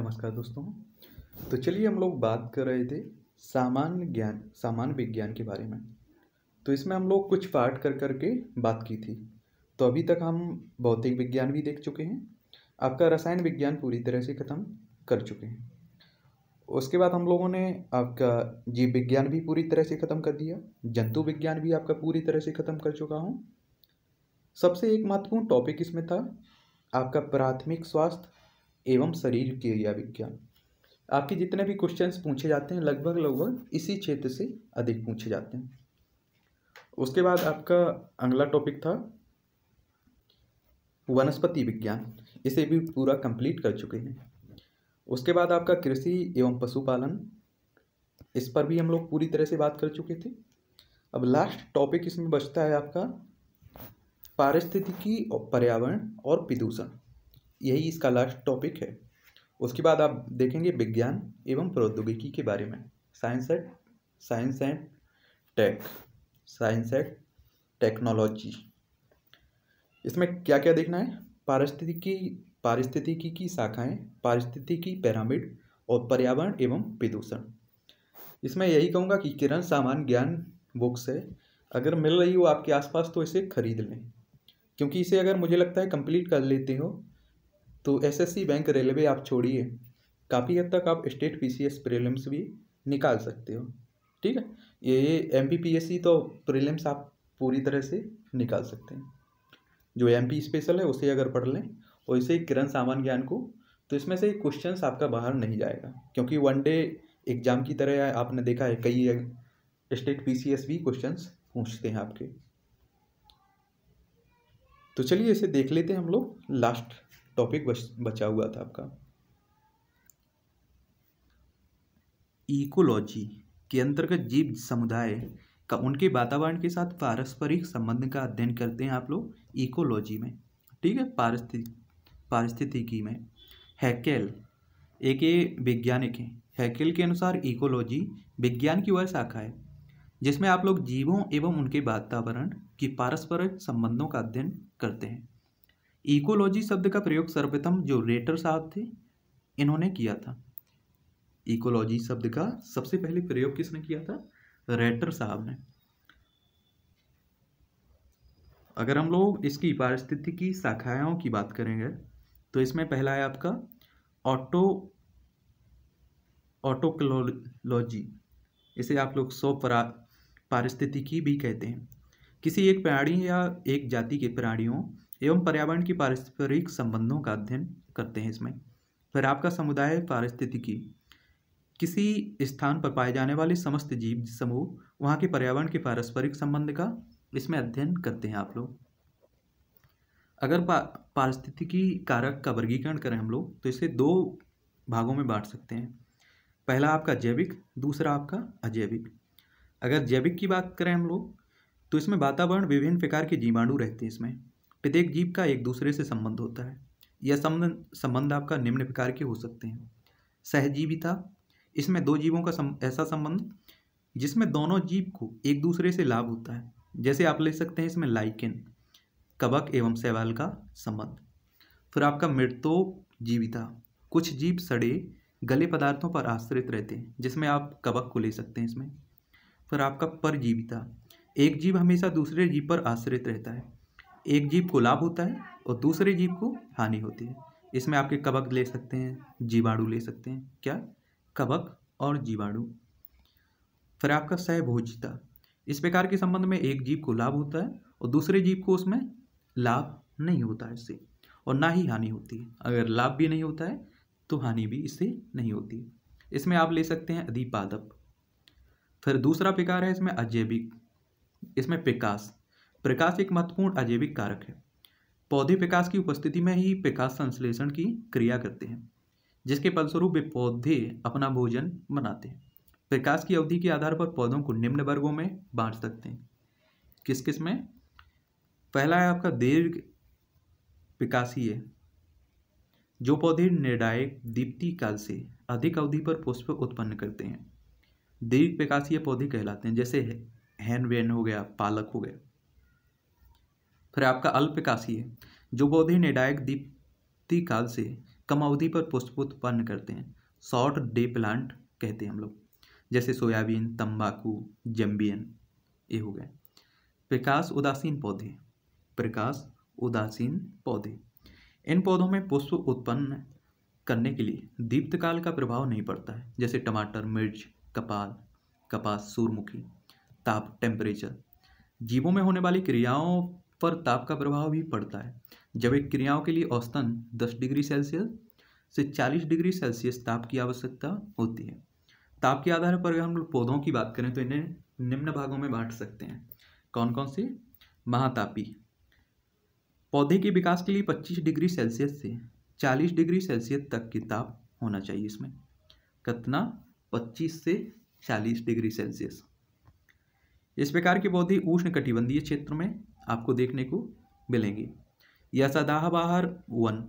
नमस्कार दोस्तों तो चलिए हम लोग बात कर रहे थे सामान्य ज्ञान सामान्य विज्ञान के बारे में तो इसमें हम लोग कुछ पार्ट कर कर के बात की थी तो अभी तक हम भौतिक विज्ञान भी देख चुके हैं आपका रसायन विज्ञान पूरी तरह से ख़त्म कर चुके हैं उसके बाद हम लोगों ने आपका जीव विज्ञान भी पूरी तरह से ख़त्म कर दिया जंतु विज्ञान भी आपका पूरी तरह से ख़त्म कर चुका हूँ सबसे एक महत्वपूर्ण टॉपिक इसमें था आपका प्राथमिक स्वास्थ्य एवं शरीर क्रिया विज्ञान आपके जितने भी क्वेश्चंस पूछे जाते हैं लगभग लगभग इसी क्षेत्र से अधिक पूछे जाते हैं उसके बाद आपका अगला टॉपिक था वनस्पति विज्ञान इसे भी पूरा कंप्लीट कर चुके हैं उसके बाद आपका कृषि एवं पशुपालन इस पर भी हम लोग पूरी तरह से बात कर चुके थे अब लास्ट टॉपिक इसमें बचता है आपका पारिस्थितिकी और पर्यावरण और प्रदूषण यही इसका लास्ट टॉपिक है उसके बाद आप देखेंगे विज्ञान एवं प्रौद्योगिकी के बारे में science and science and tech science and technology इसमें क्या क्या देखना है पारिस्थितिकी पारिस्थितिकी की शाखाएं पारिस्थितिकी पैरामिड और पर्यावरण एवं प्रदूषण इसमें यही कहूँगा कि किरण सामान ज्ञान बुक्स है अगर मिल रही हो आपके आसपास तो इसे खरीद लें क्योंकि इसे अगर मुझे लगता है कंप्लीट कर लेते हो तो एसएससी बैंक रेलवे आप छोड़िए काफ़ी हद तक आप स्टेट पीसीएस प्रीलिम्स भी निकाल सकते हो ठीक है ये एम पी तो प्रीलिम्स आप पूरी तरह से निकाल सकते हैं जो एम पी स्पेशल है उसे अगर पढ़ लें और इसे किरण सामान्य ज्ञान को तो इसमें से क्वेश्चन आपका बाहर नहीं जाएगा क्योंकि वन डे एग्जाम की तरह आपने देखा है कई स्टेट पी सी एस भी क्वेश्चन पूछते हैं आपके तो चलिए इसे देख लेते हैं हम लोग लास्ट टॉपिक बच, बचा हुआ था आपका इकोलॉजी के अंतर्गत जीव समुदाय का उनके वातावरण के साथ पारस्परिक संबंध का अध्ययन करते हैं आप लोग इकोलॉजी में ठीक है पारिस्थिति पारिस्थितिकी में हैकेल एक वैज्ञानिक है हैकेल के अनुसार इकोलॉजी विज्ञान की वह शाखा है जिसमें आप लोग जीवों एवं उनके वातावरण की पारस्परिक संबंधों का अध्ययन करते हैं इकोलॉजी शब्द का प्रयोग सर्वप्रथम जो रेटर साहब थे इन्होंने किया था इकोलॉजी शब्द का सबसे पहले प्रयोग किसने किया था रेटर साहब ने अगर हम लोग इसकी पारिस्थितिकी शाखाओं की बात करेंगे तो इसमें पहला है आपका ऑटो ऑटोक्लोलॉजी इसे आप लोग सौ पारिस्थितिकी भी कहते हैं किसी एक प्राणी या एक जाति के प्राणियों एवं पर्यावरण की पारस्परिक संबंधों का अध्ययन करते हैं इसमें फिर आपका समुदाय पारिस्थितिकी किसी स्थान पर पाए जाने वाले समस्त जीव समूह वहाँ के पर्यावरण के पारस्परिक संबंध का इसमें अध्ययन करते हैं आप लोग अगर पा पारिस्थितिकी कारक का वर्गीकरण करें हम लोग तो इसे दो भागों में बांट सकते हैं पहला आपका जैविक दूसरा आपका अजैविक अगर जैविक की बात करें हम लोग तो इसमें वातावरण विभिन्न प्रकार के जीवाणु रहते हैं इसमें प्रत्येक जीव का एक दूसरे से संबंध होता है यह संबंध संबंध आपका निम्न प्रकार के हो सकते हैं सहजीविता इसमें दो जीवों का सम, ऐसा संबंध जिसमें दोनों जीव को एक दूसरे से लाभ होता है जैसे आप ले सकते हैं इसमें लाइकेन कबक एवं सेवाल का संबंध फिर आपका मृतो जीविता कुछ जीव सड़े गले पदार्थों पर आश्रित रहते हैं जिसमें आप कबक को ले सकते हैं इसमें फिर आपका परजीविता एक जीव हमेशा दूसरे जीव पर आश्रित रहता है एक जीव को लाभ होता है और दूसरे जीव को हानि होती है इसमें आपके कबक ले सकते हैं जीवाणु ले सकते हैं क्या कबक और जीवाणु फिर आपका सहभोजिता इस प्रकार के संबंध में एक जीव को लाभ होता है और दूसरे जीव को उसमें लाभ नहीं होता है इससे और ना ही हानि होती है अगर लाभ भी नहीं होता है तो हानि भी इससे नहीं होती इसमें आप ले सकते हैं अधिपादप फिर दूसरा प्रकार है इसमें अजैविक इसमें पिकास प्रकाश एक महत्वपूर्ण अजैविक कारक है पौधे प्रकाश की उपस्थिति में ही प्रकाश संश्लेषण की क्रिया करते हैं जिसके फलस्वरूप वे पौधे अपना भोजन बनाते हैं प्रकाश की अवधि के आधार पर पौधों को निम्न वर्गों में बांट सकते हैं किस किस में पहला है आपका दीर्घ विकासी है जो पौधे निर्णायक दीप्ति काल से अधिक अवधि पर पुष्प उत्पन्न करते हैं दीर्घ विकासीय पौधे कहलाते हैं जैसे हैनवेन हो गया पालक हो गया फिर आपका अल्पकाशी है जो पौधे निर्णायक दीप्ति काल से कम अवधि पर पुष्प उत्पन्न करते हैं शॉर्ट डे प्लांट कहते हैं हम लोग जैसे सोयाबीन तंबाकू जम्बियन ये हो गए प्रकाश उदासीन पौधे प्रकाश उदासीन पौधे इन पौधों में पुष्प उत्पन्न करने के लिए दीप्त काल का प्रभाव नहीं पड़ता है जैसे टमाटर मिर्च कपाल कपास सूरमुखी ताप टेम्परेचर जीवों में होने वाली क्रियाओं पर ताप का प्रभाव भी पड़ता है जब एक क्रियाओं के लिए औसतन 10 डिग्री सेल्सियस से 40 डिग्री सेल्सियस ताप की आवश्यकता होती है ताप के आधार पर अगर हम लोग पौधों की बात करें तो इन्हें निम्न भागों में बांट सकते हैं कौन कौन से महातापी पौधे के विकास के लिए 25 डिग्री सेल्सियस से 40 डिग्री सेल्सियस तक की ताप होना चाहिए इसमें कितना 25 से 40 डिग्री सेल्सियस इस प्रकार के पौधे उष्ण कटिबंधीय क्षेत्र में आपको देखने को मिलेंगी यसादाह बाहर वन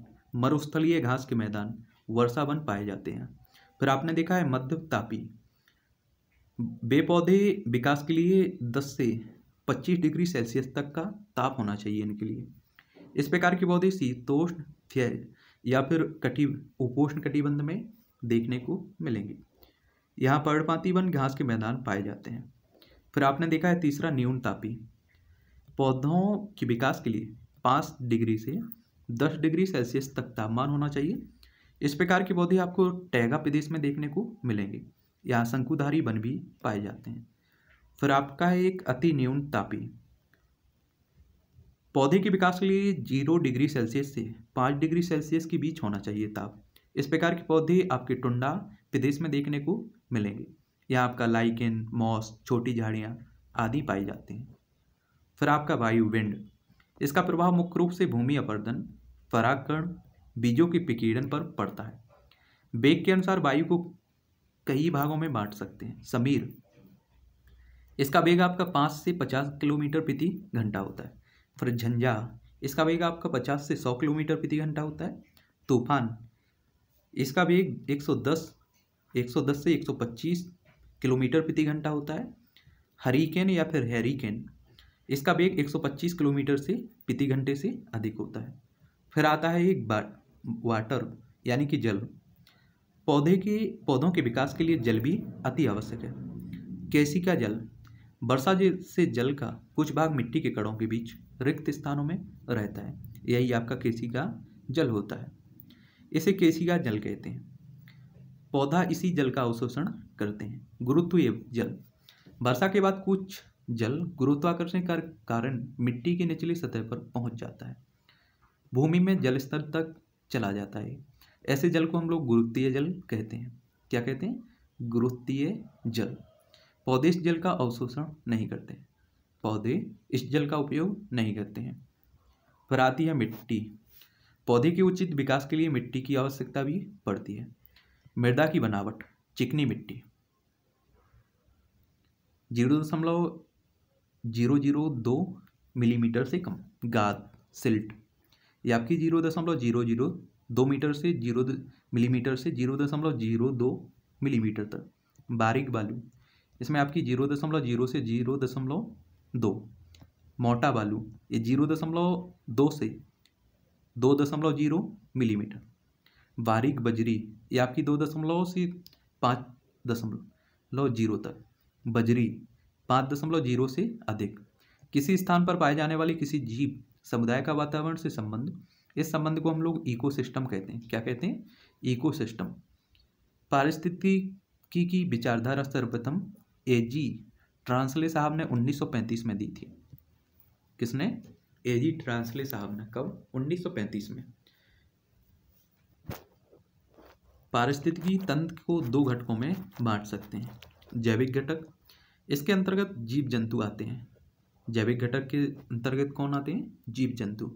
मरुस्थलीय घास के मैदान वर्षा वन पाए जाते हैं फिर आपने देखा है मध्य तापी बे पौधे विकास के लिए 10 से 25 डिग्री सेल्सियस तक का ताप होना चाहिए इनके लिए इस प्रकार के पौधे शीतोष्ण या फिर कटि उपोष्ण कटिबंध में देखने को मिलेंगे यहाँ पर्णपाती वन घास के मैदान पाए जाते हैं फिर आपने देखा है तीसरा न्यून तापी पौधों के विकास के लिए पाँच डिग्री से दस डिग्री सेल्सियस तक तापमान होना चाहिए इस प्रकार के पौधे आपको टैगा प्रदेश में देखने को मिलेंगे यहाँ शंकुधारी वन भी पाए जाते हैं फिर आपका है एक अति न्यून तापी पौधे के विकास के लिए जीरो डिग्री सेल्सियस से पाँच डिग्री सेल्सियस के बीच होना चाहिए ताप इस प्रकार के पौधे आपके टुंडा प्रदेश में देखने को मिलेंगे यहाँ आपका लाइकेन मॉस छोटी झाड़ियाँ आदि पाए जाते हैं फिर आपका वायु विंड इसका प्रभाव मुख्य रूप से भूमि अपर्दन परागकण बीजों के पिकीडन पर पड़ता है वेग के अनुसार वायु को कई भागों में बांट सकते हैं समीर इसका वेग आपका पाँच से पचास किलोमीटर प्रति घंटा होता है फिर झंझा इसका वेग आपका पचास से सौ किलोमीटर प्रति घंटा होता है तूफान इसका वेग एक सौ दस एक सौ दस से एक सौ पच्चीस किलोमीटर प्रति घंटा होता है हरिकेन या फिर हैरिकेन इसका वेग 125 किलोमीटर से प्रति घंटे से अधिक होता है फिर आता है एक वाटर यानी कि जल पौधे के पौधों के विकास के लिए जल भी अति आवश्यक है कैसी का जल वर्षा से जल का कुछ भाग मिट्टी के कड़ों के बीच रिक्त स्थानों में रहता है यही आपका केसी का जल होता है इसे केसी का जल कहते हैं पौधा इसी जल का अवशोषण करते हैं गुरुत्व जल वर्षा के बाद कुछ जल गुरुत्वाकर्षण के कारण मिट्टी की निचली सतह पर पहुंच जाता है भूमि में जल स्तर तक चला जाता है ऐसे जल को हम लोग गुरुत्वीय जल कहते हैं क्या कहते हैं गुरुत्वीय जल पौधे इस जल का अवशोषण नहीं करते पौधे इस जल का उपयोग नहीं करते हैं फराती या मिट्टी पौधे के उचित विकास के लिए मिट्टी की आवश्यकता भी पड़ती है मृदा की बनावट चिकनी मिट्टी जीरो दशमलव जीरो जीरो दो मिलीमीटर से कम गाद सिल्ट ये आपकी जीरो दशमलव जीरो जीरो दो मीटर से जीरो मिलीमीटर से जीरो दशमलव जीरो दो मिलीमीटर तक बारीक बालू इसमें आपकी जीरो दशमलव जीरो से जीरो दशमलव दो मोटा बालू ये जीरो दशमलव दो से दो दशमलव जीरो मिलीमीटर बारीक बजरी ये आपकी दो दशमलव से पाँच दशमलव जीरो तक बजरी पाँच दशमलव जीरो से अधिक किसी स्थान पर पाए जाने वाले किसी जीव समुदाय का वातावरण से संबंध इस संबंध को हम लोग इको कहते हैं क्या कहते हैं सिस्टम पारिस्थितिकी की विचारधारा सर्वप्रथम ए जी ट्रांसले साहब ने 1935 में दी थी किसने ए जी ट्रांसले साहब ने कब 1935 में पारिस्थितिकी तंत्र को दो घटकों में बांट सकते हैं जैविक घटक इसके अंतर्गत जीव जंतु आते हैं जैविक घटक के अंतर्गत कौन आते हैं जीव जंतु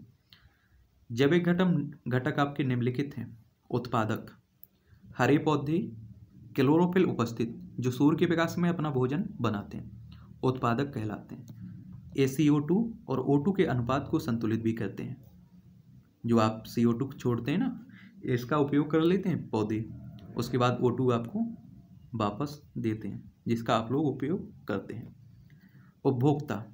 जैविक घटक घटक आपके निम्नलिखित हैं उत्पादक हरे पौधे क्लोरोफिल उपस्थित जो सूर्य के विकास में अपना भोजन बनाते हैं उत्पादक कहलाते हैं ए सी ओ टू और ओ के अनुपात को संतुलित भी करते हैं जो आप सी ओ टू छोड़ते हैं ना इसका उपयोग कर लेते हैं पौधे उसके बाद ओ आपको वापस देते हैं जिसका आप लोग उपयोग करते हैं उपभोक्ता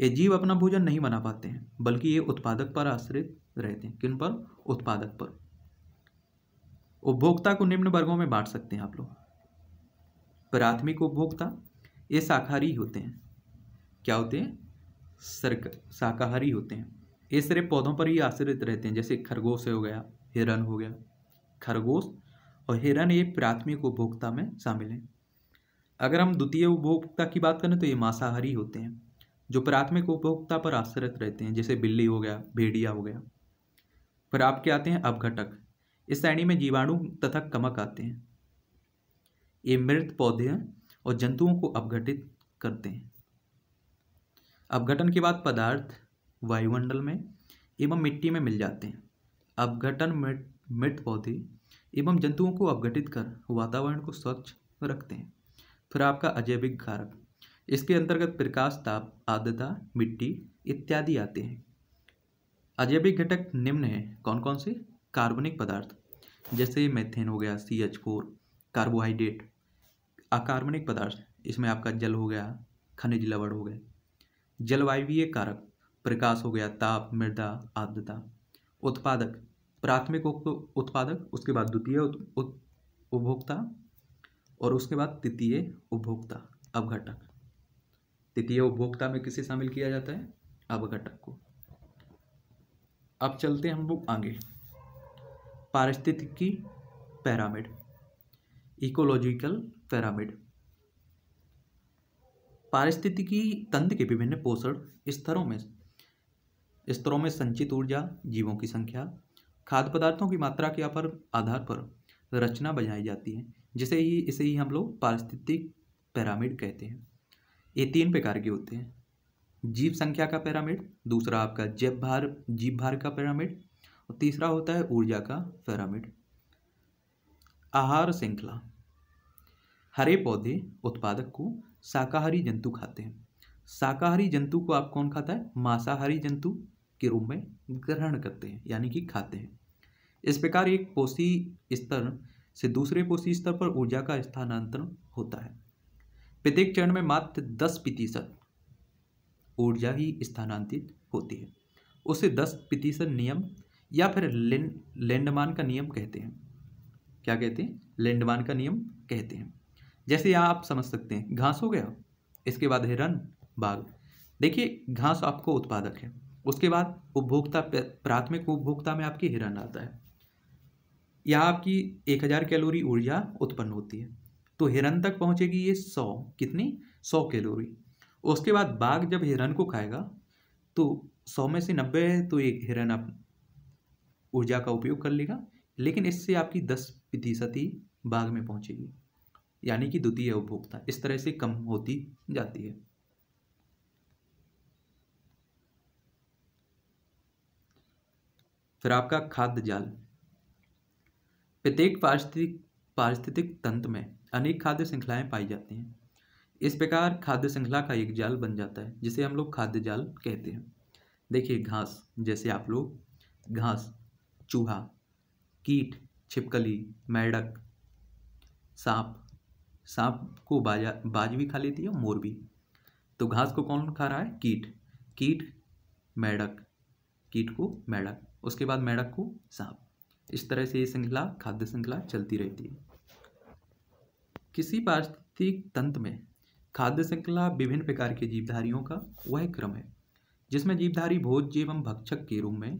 ये जीव अपना भोजन नहीं बना पाते हैं बल्कि ये उत्पादक पर आश्रित रहते हैं किन पर उत्पादक पर उपभोक्ता को निम्न वर्गों में बांट सकते हैं आप लोग प्राथमिक उपभोक्ता ये शाकाहारी होते हैं क्या होते हैं सर्क शाकाहारी होते हैं ये सिर्फ पौधों पर ही आश्रित रहते हैं जैसे खरगोश हो गया हिरण हो गया खरगोश और हिरन ये प्राथमिक उपभोक्ता में शामिल हैं अगर हम द्वितीय उपभोक्ता की बात करें तो ये मांसाहारी होते हैं जो प्राथमिक उपभोक्ता पर आश्रित रहते हैं जैसे बिल्ली हो गया भेड़िया हो गया पर आपके आते हैं अपघटक इस श्रेणी में जीवाणु तथा कमक आते हैं ये मृत पौधे हैं और जंतुओं को अपघटित करते हैं अपघटन के बाद पदार्थ वायुमंडल में एवं मिट्टी में मिल जाते हैं अपघटन मृत मृत पौधे एवं जंतुओं को अपघटित कर वातावरण को स्वच्छ रखते हैं फिर आपका अजैविक कारक इसके अंतर्गत प्रकाश ताप आर्द्रता मिट्टी इत्यादि आते हैं अजैविक घटक निम्न हैं कौन कौन से कार्बनिक पदार्थ जैसे मेथेन हो गया सी एच फोर कार्बोहाइड्रेट अकार्बनिक पदार्थ इसमें आपका जल हो गया खनिज लवण हो गए जलवायवीय कारक प्रकाश हो गया ताप मृदा आर्द्रता उत्पादक प्राथमिक उत्पादक उसके बाद द्वितीय उपभोक्ता और उसके बाद तृतीय उपभोक्ता अवघटक तृतीय उपभोक्ता में किसे शामिल किया जाता है अवघटक को अब चलते हैं हम लोग आगे पारिस्थितिकी पैरामिड इकोलॉजिकल पैरामिड पारिस्थितिकी तंत्र के विभिन्न पोषण स्तरों में स्तरों में संचित ऊर्जा जीवों की संख्या खाद्य पदार्थों की मात्रा के आधार पर रचना बनाई जाती है जिसे ही इसे ही हम लोग पारिस्थितिक पैरामिड कहते हैं ये तीन प्रकार के होते हैं जीव संख्या का पैरामिड दूसरा आपका जैव भार जीव भार का पैरामिड और तीसरा होता है ऊर्जा का पैरामिड आहार श्रृंखला हरे पौधे उत्पादक को शाकाहारी जंतु खाते हैं शाकाहारी जंतु को आप कौन खाता है मांसाहारी जंतु के रूप में ग्रहण करते हैं यानी कि खाते हैं इस प्रकार एक पोषी स्तर से दूसरे कोशी स्तर पर ऊर्जा का स्थानांतरण होता है प्रत्येक चरण में मात्र दस प्रतिशत ऊर्जा ही स्थानांतरित होती है उसे दस प्रतिशत नियम या फिर लैंडमान का नियम कहते हैं क्या कहते हैं लैंडमान का नियम कहते हैं जैसे यहाँ आप समझ सकते हैं घास हो गया इसके बाद हिरन बाघ देखिए घास आपको उत्पादक है उसके बाद उपभोक्ता प्राथमिक उपभोक्ता में आपकी हिरण आता है या आपकी एक हज़ार कैलोरी ऊर्जा उत्पन्न होती है तो हिरन तक पहुँचेगी ये सौ कितनी सौ कैलोरी उसके बाद बाघ जब हिरन को खाएगा तो सौ में से नब्बे है तो एक हिरन आप ऊर्जा का उपयोग कर लेगा लेकिन इससे आपकी दस प्रतिशत ही बाघ में पहुँचेगी यानी कि द्वितीय उपभोक्ता इस तरह से कम होती जाती है फिर आपका खाद्य जाल प्रत्येक पारिस्थितिक पारिस्थितिक तंत्र में अनेक खाद्य श्रृंखलाएँ पाई जाती हैं इस प्रकार खाद्य श्रृंखला का एक जाल बन जाता है जिसे हम लोग खाद्य जाल कहते हैं देखिए घास जैसे आप लोग घास चूहा कीट छिपकली मैडक सांप सांप को बाजा बाज भी खा लेती है मोर भी तो घास को कौन खा रहा है कीट कीट मैडक कीट को मैडक उसके बाद मैडक को सांप इस तरह से ये श्रृंखला खाद्य श्रृंखला चलती रहती है किसी पारिस्थितिक तंत्र में खाद्य श्रृंखला विभिन्न प्रकार के जीवधारियों का वह क्रम है जिसमें जीवधारी भोज्य एवं भक्षक के रूप में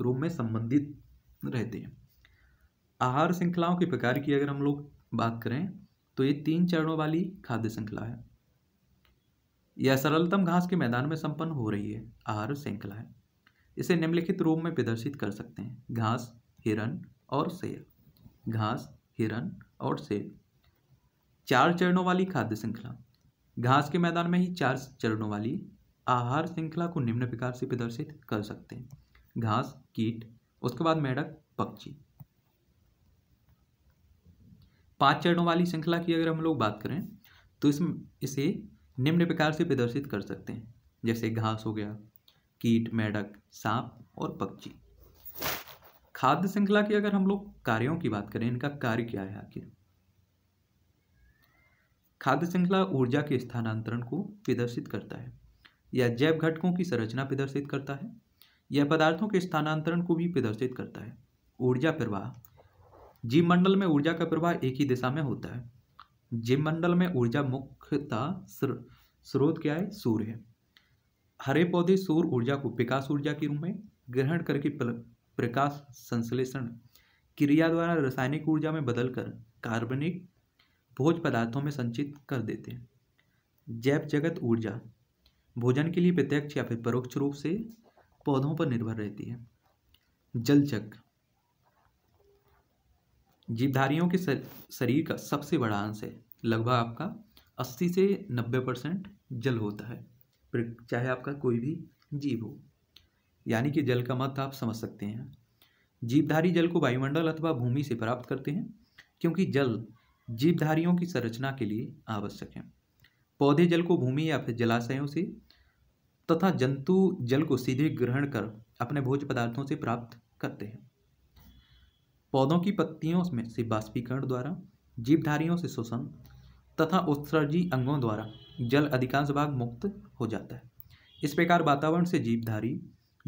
रूप में संबंधित रहते हैं आहार श्रृंखलाओं के प्रकार की अगर हम लोग बात करें तो ये तीन चरणों वाली खाद्य श्रृंखला है यह सरलतम घास के मैदान में संपन्न हो रही है आहार श्रृंखला है इसे निम्नलिखित रूप में प्रदर्शित कर सकते हैं घास हिरण और शेर घास हिरण और शेर चार चरणों वाली खाद्य श्रृंखला घास के मैदान में ही चार चरणों वाली आहार श्रृंखला को निम्न प्रकार से प्रदर्शित कर सकते हैं घास कीट उसके बाद मेढक पक्षी पांच चरणों वाली श्रृंखला की अगर हम लोग बात करें तो इसमें इसे निम्न प्रकार से प्रदर्शित कर सकते हैं जैसे घास हो गया कीट मेढक सांप और पक्षी खाद्य श्रृंखला की अगर हम लोग कार्यों की बात करें इनका कार्य क्या है आखिर खाद्य श्रृंखला ऊर्जा के स्थानांतरण को प्रदर्शित करता है या जैव घटकों की संरचना प्रदर्शित करता है या पदार्थों के स्थानांतरण को भी प्रदर्शित करता है ऊर्जा प्रवाह जीव मंडल में ऊर्जा का प्रवाह एक ही दिशा में होता है जीव मंडल में ऊर्जा मुख्यतः स्रोत क्या है सूर्य हरे पौधे सौर ऊर्जा को विकास ऊर्जा के रूप में ग्रहण करके प्रकाश संश्लेषण क्रिया द्वारा रासायनिक ऊर्जा में बदलकर कार्बनिक भोज पदार्थों में संचित कर देते हैं जैव जगत ऊर्जा भोजन के लिए प्रत्यक्ष या फिर परोक्ष रूप से पौधों पर निर्भर रहती है जल चक्र जीवधारियों के शरीर का सबसे बड़ा अंश है लगभग आपका 80 से 90 परसेंट जल होता है चाहे आपका कोई भी जीव हो यानी कि जल का मत आप समझ सकते हैं जीवधारी जल को वायुमंडल अथवा भूमि से प्राप्त करते हैं क्योंकि जल जीवधारियों की संरचना के लिए आवश्यक है पौधे जल को भूमि या फिर जलाशयों से तथा जंतु जल को सीधे ग्रहण कर अपने भोज पदार्थों से प्राप्त करते हैं पौधों की पत्तियों में से बाष्पीकरण द्वारा जीवधारियों से शोषण तथा उत्सर्जी अंगों द्वारा जल अधिकांश भाग मुक्त हो जाता है इस प्रकार वातावरण से जीवधारी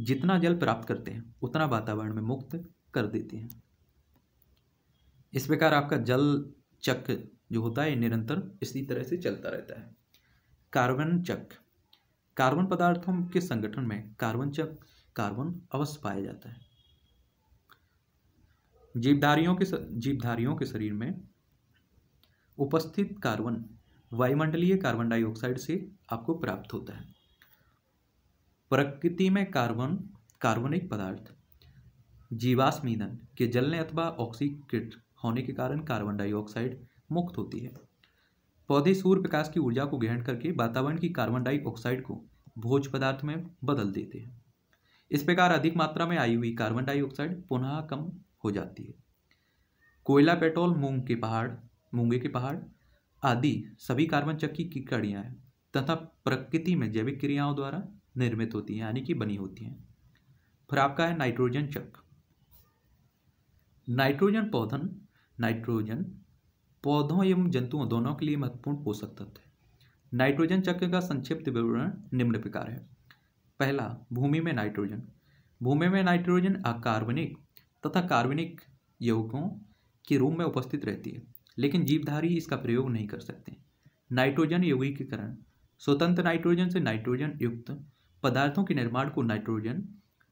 जितना जल प्राप्त करते हैं उतना वातावरण में मुक्त कर देते हैं इस प्रकार आपका जल चक्र जो होता है निरंतर इसी तरह से चलता रहता है कार्बन चक्र कार्बन पदार्थों के संगठन में कार्बन चक्र कार्बन अवश्य पाया जाता है जीवधारियों के जीवधारियों के शरीर में उपस्थित कार्बन वायुमंडलीय कार्बन डाइऑक्साइड से आपको प्राप्त होता है प्रकृति में कार्बन कार्बनिक पदार्थ जीवाश्म ईंधन के जलने अथवा ऑक्सीकृत होने के कारण कार्बन डाइऑक्साइड मुक्त होती है पौधे सूर्य प्रकाश की ऊर्जा को ग्रहण करके वातावरण की कार्बन डाइऑक्साइड को भोज पदार्थ में बदल देते हैं इस प्रकार अधिक मात्रा में आई हुई कार्बन डाइऑक्साइड पुनः कम हो जाती है कोयला पेट्रोल मूंग के पहाड़ मूंगे के पहाड़ आदि सभी कार्बन चक्की की कड़ियाँ हैं तथा प्रकृति में जैविक क्रियाओं द्वारा निर्मित होती हैं यानी कि बनी होती हैं फिर आपका है नाइट्रोजन चक्र नाइट्रोजन पौधन नाइट्रोजन पौधों एवं जंतुओं दोनों के लिए महत्वपूर्ण पोषक तत्व है नाइट्रोजन चक्र का संक्षिप्त विवरण निम्न प्रकार है पहला भूमि में नाइट्रोजन भूमि में नाइट्रोजन अकार्बनिक तथा कार्बनिक यौगिकों के रूप में उपस्थित रहती है लेकिन जीवधारी इसका प्रयोग नहीं कर सकते नाइट्रोजन यौगिकीकरण स्वतंत्र नाइट्रोजन से नाइट्रोजन युक्त पदार्थों के निर्माण को नाइट्रोजन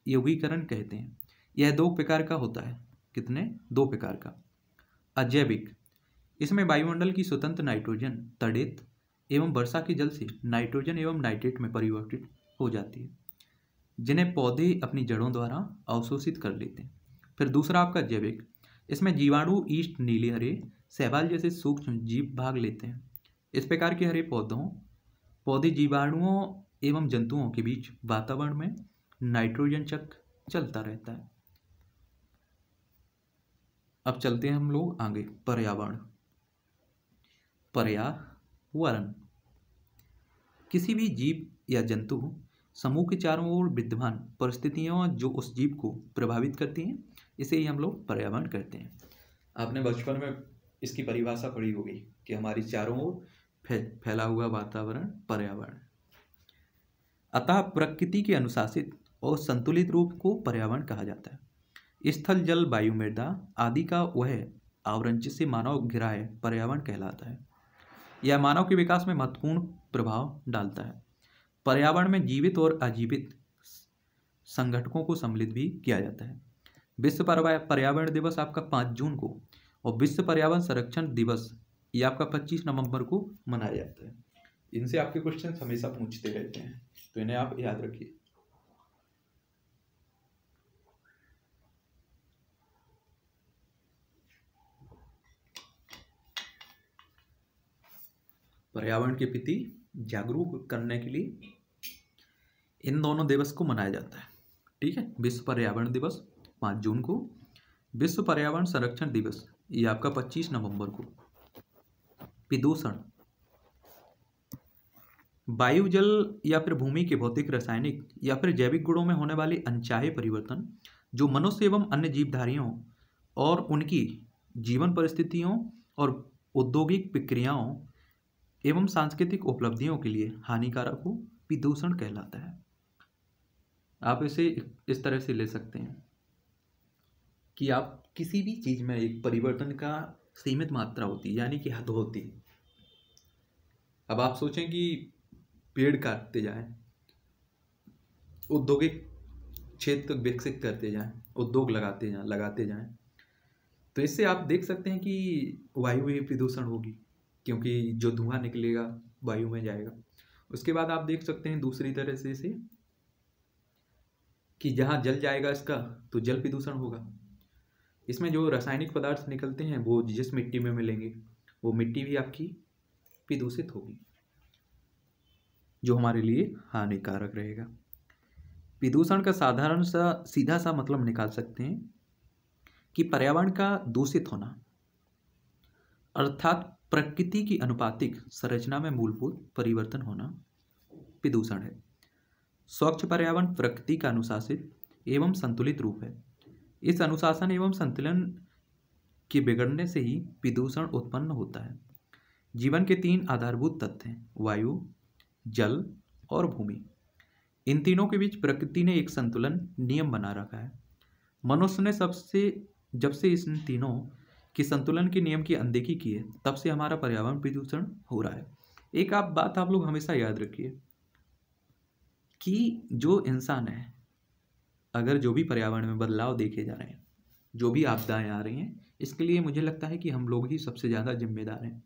यौगीकरण कहते हैं यह दो प्रकार का होता है कितने दो प्रकार का अजैविक इसमें वायुमंडल की स्वतंत्र नाइट्रोजन तड़ित एवं वर्षा के जल से नाइट्रोजन एवं नाइट्रेट में परिवर्तित हो जाती है जिन्हें पौधे अपनी जड़ों द्वारा अवशोषित कर लेते हैं फिर दूसरा आपका जैविक इसमें जीवाणु ईस्ट नीले हरे सहवाल जैसे सूक्ष्म जीव भाग लेते हैं इस प्रकार के हरे पौधों पौधे जीवाणुओं एवं जंतुओं के बीच वातावरण में नाइट्रोजन चक्र चलता रहता है अब चलते हैं हम लोग आगे पर्यावरण पर्यावरण किसी भी जीव या जंतु समूह के चारों ओर विद्यमान परिस्थितियों जो उस जीव को प्रभावित करती हैं इसे ही हम लोग पर्यावरण कहते हैं आपने बचपन में इसकी परिभाषा पढ़ी होगी कि हमारी चारों ओर फै, फैला हुआ वातावरण पर्यावरण अतः प्रकृति के अनुशासित और संतुलित रूप को पर्यावरण कहा जाता है स्थल जल वायु मृदा आदि का वह आवरण जिससे मानव घिरा है पर्यावरण कहलाता है यह मानव के विकास में महत्वपूर्ण प्रभाव डालता है पर्यावरण में जीवित और अजीवित संगठकों को सम्मिलित भी किया जाता है विश्व पर्यावरण दिवस आपका पाँच जून को और विश्व पर्यावरण संरक्षण दिवस ये आपका पच्चीस नवंबर को मनाया जाता है इनसे आपके क्वेश्चन हमेशा पूछते रहते हैं तो इन्हें आप याद रखिए पर्यावरण के प्रति जागरूक करने के लिए इन दोनों दिवस को मनाया जाता है ठीक है विश्व पर्यावरण दिवस पाँच जून को विश्व पर्यावरण संरक्षण दिवस ये आपका पच्चीस नवंबर को प्रदूषण वायु जल या फिर भूमि के भौतिक रासायनिक या फिर जैविक गुणों में होने वाले अनचाहे परिवर्तन जो मनुष्य एवं अन्य जीवधारियों और उनकी जीवन परिस्थितियों और औद्योगिक प्रक्रियाओं एवं सांस्कृतिक उपलब्धियों के लिए हानिकारक हो विदूषण कहलाता है आप इसे इस तरह से ले सकते हैं कि आप किसी भी चीज़ में एक परिवर्तन का सीमित मात्रा होती है यानी कि हद होती है अब आप सोचें कि पेड़ काटते जाएं औद्योगिक क्षेत्र विकसित करते जाएं उद्योग लगाते जाएं लगाते जाएं तो इससे आप देख सकते हैं कि वायु में प्रदूषण होगी क्योंकि जो धुआं निकलेगा वायु में जाएगा उसके बाद आप देख सकते हैं दूसरी तरह से इसे कि जहाँ जल जाएगा इसका तो जल प्रदूषण होगा इसमें जो रासायनिक पदार्थ निकलते हैं वो जिस मिट्टी में मिलेंगे वो मिट्टी भी आपकी प्रदूषित होगी जो हमारे लिए हानिकारक रहेगा प्रदूषण का साधारण सा सीधा सा मतलब निकाल सकते हैं कि पर्यावरण का दूषित होना अर्थात प्रकृति की अनुपातिक संरचना में मूलभूत परिवर्तन होना प्रदूषण है स्वच्छ पर्यावरण प्रकृति का अनुशासित एवं संतुलित रूप है इस अनुशासन एवं संतुलन के बिगड़ने से ही प्रदूषण उत्पन्न होता है जीवन के तीन आधारभूत तत्व हैं वायु जल और भूमि इन तीनों के बीच प्रकृति ने एक संतुलन नियम बना रखा है मनुष्य ने सबसे जब से इन तीनों की संतुलन के नियम की अनदेखी की है तब से हमारा पर्यावरण प्रदूषण हो रहा है एक आप बात आप लोग हमेशा याद रखिए कि जो इंसान है अगर जो भी पर्यावरण में बदलाव देखे जा रहे हैं जो भी आपदाएं आ रही हैं इसके लिए मुझे लगता है कि हम लोग ही सबसे ज़्यादा जिम्मेदार हैं